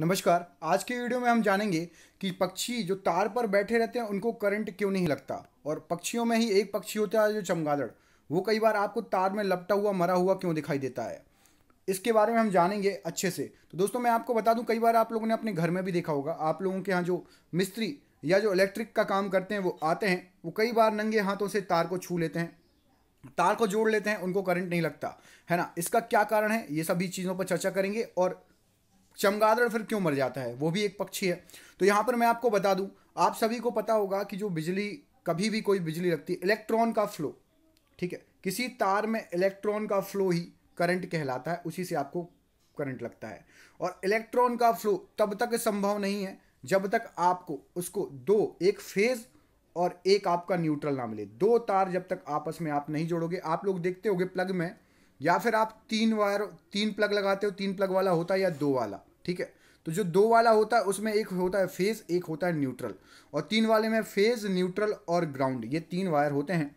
नमस्कार आज के वीडियो में हम जानेंगे कि पक्षी जो तार पर बैठे रहते हैं उनको करंट क्यों नहीं लगता और पक्षियों में ही एक पक्षी होता है जो चमगादड़ वो कई बार आपको तार में लपटा हुआ मरा हुआ क्यों दिखाई देता है इसके बारे में हम जानेंगे अच्छे से तो दोस्तों मैं आपको बता दूं कई बार आप लोगों ने अपने घर में भी देखा होगा आप लोगों के यहाँ जो मिस्त्री या जो इलेक्ट्रिक का काम करते हैं वो आते हैं वो कई बार नंगे हाथों से तार को छू लेते हैं तार को जोड़ लेते हैं उनको करंट नहीं लगता है ना इसका क्या कारण है ये सभी चीज़ों पर चर्चा करेंगे और चमगादड़ फिर क्यों मर जाता है वो भी एक पक्षी है तो यहाँ पर मैं आपको बता दूँ आप सभी को पता होगा कि जो बिजली कभी भी कोई बिजली लगती है इलेक्ट्रॉन का फ्लो ठीक है किसी तार में इलेक्ट्रॉन का फ्लो ही करंट कहलाता है उसी से आपको करंट लगता है और इलेक्ट्रॉन का फ्लो तब तक संभव नहीं है जब तक आपको उसको दो एक फेज़ और एक आपका न्यूट्रल ना मिले दो तार जब तक आपस में आप नहीं जोड़ोगे आप लोग देखते होगे प्लग में या फिर आप तीन वायर तीन प्लग लगाते हो तीन प्लग वाला होता है या दो वाला ठीक है तो जो दो वाला होता है उसमें एक होता है फेज एक होता है न्यूट्रल और तीन वाले में फेज न्यूट्रल और ग्राउंड ये तीन वायर होते हैं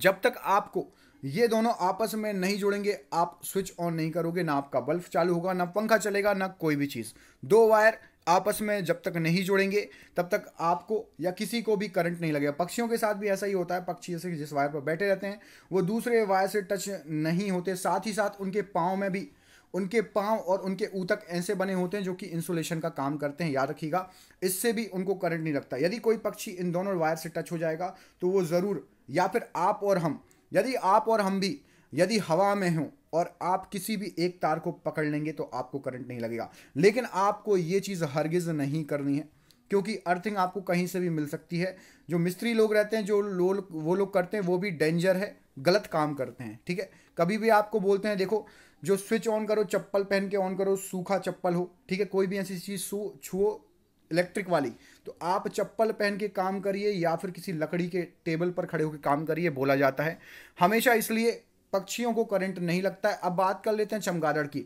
जब तक आपको ये दोनों आपस में नहीं जुड़ेंगे आप स्विच ऑन नहीं करोगे ना आपका बल्ब चालू होगा ना पंखा चलेगा ना कोई भी चीज़ दो वायर आपस में जब तक नहीं जोड़ेंगे तब तक आपको या किसी को भी करंट नहीं लगेगा पक्षियों के साथ भी ऐसा ही होता है पक्षी जैसे जिस वायर पर बैठे रहते हैं वो दूसरे वायर से टच नहीं होते साथ ही साथ उनके पाँव में भी उनके पाँव और उनके ऊतक ऐसे बने होते हैं जो कि इंसुलेशन का काम करते हैं याद रखिएगा इससे भी उनको करंट नहीं लगता यदि कोई पक्षी इन दोनों वायर से टच हो जाएगा तो वो ज़रूर या फिर आप और हम यदि आप और हम भी यदि हवा में हों और आप किसी भी एक तार को पकड़ लेंगे तो आपको करंट नहीं लगेगा लेकिन आपको ये चीज़ हरगिज़ नहीं करनी है क्योंकि अर्थिंग आपको कहीं से भी मिल सकती है जो मिस्त्री लोग रहते हैं जो लो, वो लोग करते हैं वो भी डेंजर है गलत काम करते हैं ठीक है कभी भी आपको बोलते हैं देखो जो स्विच ऑन करो चप्पल पहन के ऑन करो सूखा चप्पल हो ठीक है कोई भी ऐसी चीज़ सो छुओ इलेक्ट्रिक वाली तो आप चप्पल पहन के काम करिए या फिर किसी लकड़ी के टेबल पर खड़े होकर काम करिए बोला जाता है हमेशा इसलिए पक्षियों को करंट नहीं लगता है अब बात कर लेते हैं चमगादड़ की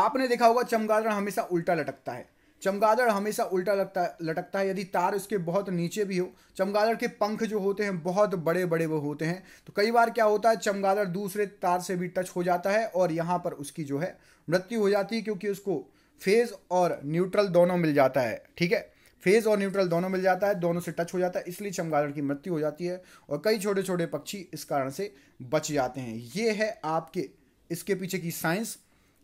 आपने देखा होगा चमगादड़ हमेशा उल्टा लटकता है चमगादड़ हमेशा उल्टा लगता लटकता है यदि तार उसके बहुत नीचे भी हो चमगादड़ के पंख जो होते हैं बहुत बड़े बड़े वो होते हैं तो कई बार क्या होता है चमगादड़ दूसरे तार से भी टच हो जाता है और यहाँ पर उसकी जो है मृत्यु हो जाती है क्योंकि उसको फेज और न्यूट्रल दोनों मिल जाता है ठीक है फेज और न्यूट्रल दोनों मिल जाता है दोनों से टच हो जाता है इसलिए चमगादड़ की मृत्यु हो जाती है और कई छोटे छोटे पक्षी इस कारण से बच जाते हैं ये है आपके इसके पीछे की साइंस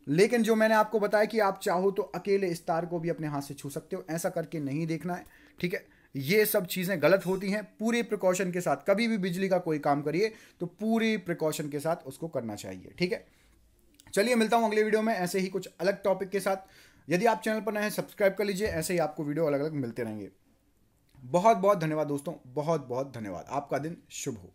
लेकिन जो मैंने आपको बताया कि आप चाहो तो अकेले इस तार को भी अपने हाथ से छू सकते हो ऐसा करके नहीं देखना है ठीक है ये सब चीज़ें गलत होती हैं पूरे प्रिकॉशन के साथ कभी भी बिजली का कोई काम करिए तो पूरे प्रिकॉशन के साथ उसको करना चाहिए ठीक है चलिए मिलता हूँ अगले वीडियो में ऐसे ही कुछ अलग टॉपिक के साथ यदि आप चैनल पर नए हैं सब्सक्राइब कर लीजिए ऐसे ही आपको वीडियो अलग अलग मिलते रहेंगे बहुत बहुत धन्यवाद दोस्तों बहुत बहुत धन्यवाद आपका दिन शुभ हो